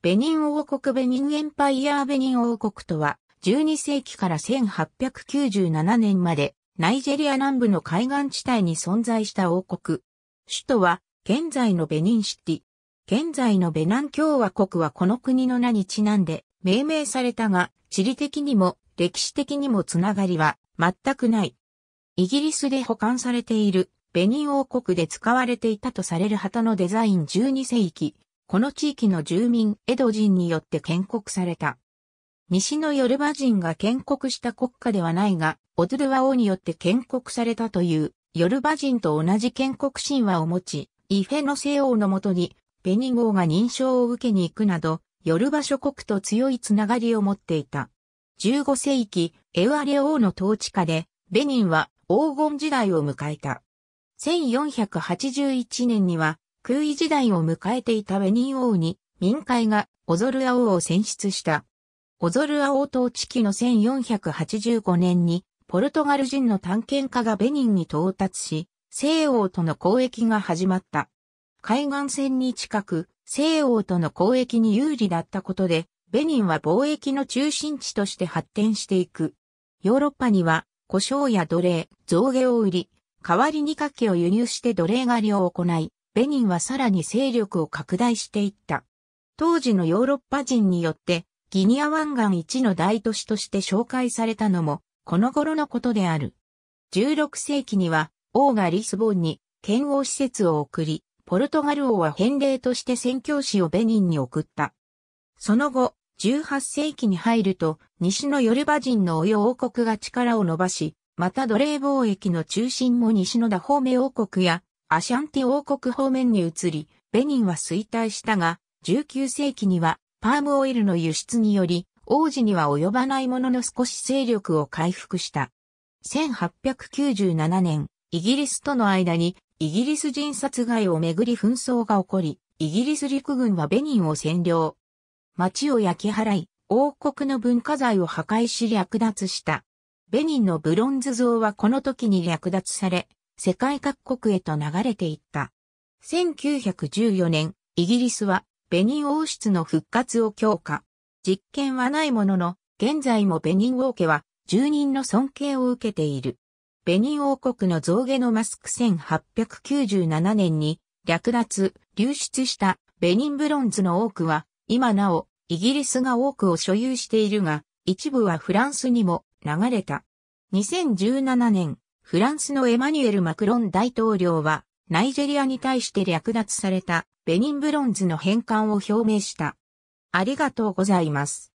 ベニン王国ベニンエンパイアーベニン王国とは、12世紀から1897年まで、ナイジェリア南部の海岸地帯に存在した王国。首都は、現在のベニンシティ。現在のベナン共和国はこの国の名にちなんで、命名されたが、地理的にも、歴史的にもつながりは、全くない。イギリスで保管されている、ベニン王国で使われていたとされる旗のデザイン12世紀、この地域の住民エド人によって建国された。西のヨルバ人が建国した国家ではないが、オドゥルワ王によって建国されたという、ヨルバ人と同じ建国神話を持ち、イフェノ西王のもとに、ベニ王が認証を受けに行くなど、ヨルバ諸国と強いつながりを持っていた。15世紀、エワレ王の統治下で、ベニンは黄金時代を迎えた。1481年には、空位時代を迎えていたベニン王に民会がオゾルア王を選出した。オゾルア王統治期の1485年にポルトガル人の探検家がベニンに到達し、西欧との交易が始まった。海岸線に近く、西欧との交易に有利だったことで、ベニンは貿易の中心地として発展していく。ヨーロッパには、胡椒や奴隷、象牙を売り、代わりに柿を輸入して奴隷狩りを行い、ベニンはさらに勢力を拡大していった。当時のヨーロッパ人によってギニア湾岸一の大都市として紹介されたのもこの頃のことである。16世紀には王がリスボンに剣王施設を送り、ポルトガル王は返礼として宣教師をベニンに送った。その後、18世紀に入ると、西のヨルバ人のオヨ王国が力を伸ばし、また奴隷貿易の中心も西のダホーメ王国やアシャンティ王国方面に移り、ベニンは衰退したが、19世紀にはパームオイルの輸出により、王子には及ばないものの少し勢力を回復した。1897年、イギリスとの間にイギリス人殺害をめぐり紛争が起こり、イギリス陸軍はベニンを占領。町を焼き払い、王国の文化財を破壊し略奪した。ベニンのブロンズ像はこの時に略奪され、世界各国へと流れていった。1914年、イギリスはベニン王室の復活を強化。実験はないものの、現在もベニン王家は住人の尊敬を受けている。ベニン王国の象牙のマスク1897年に略奪、流出したベニンブロンズの多くは、今なお、イギリスが多くを所有しているが、一部はフランスにも流れた。2017年、フランスのエマニュエル・マクロン大統領は、ナイジェリアに対して略奪されたベニンブロンズの返還を表明した。ありがとうございます。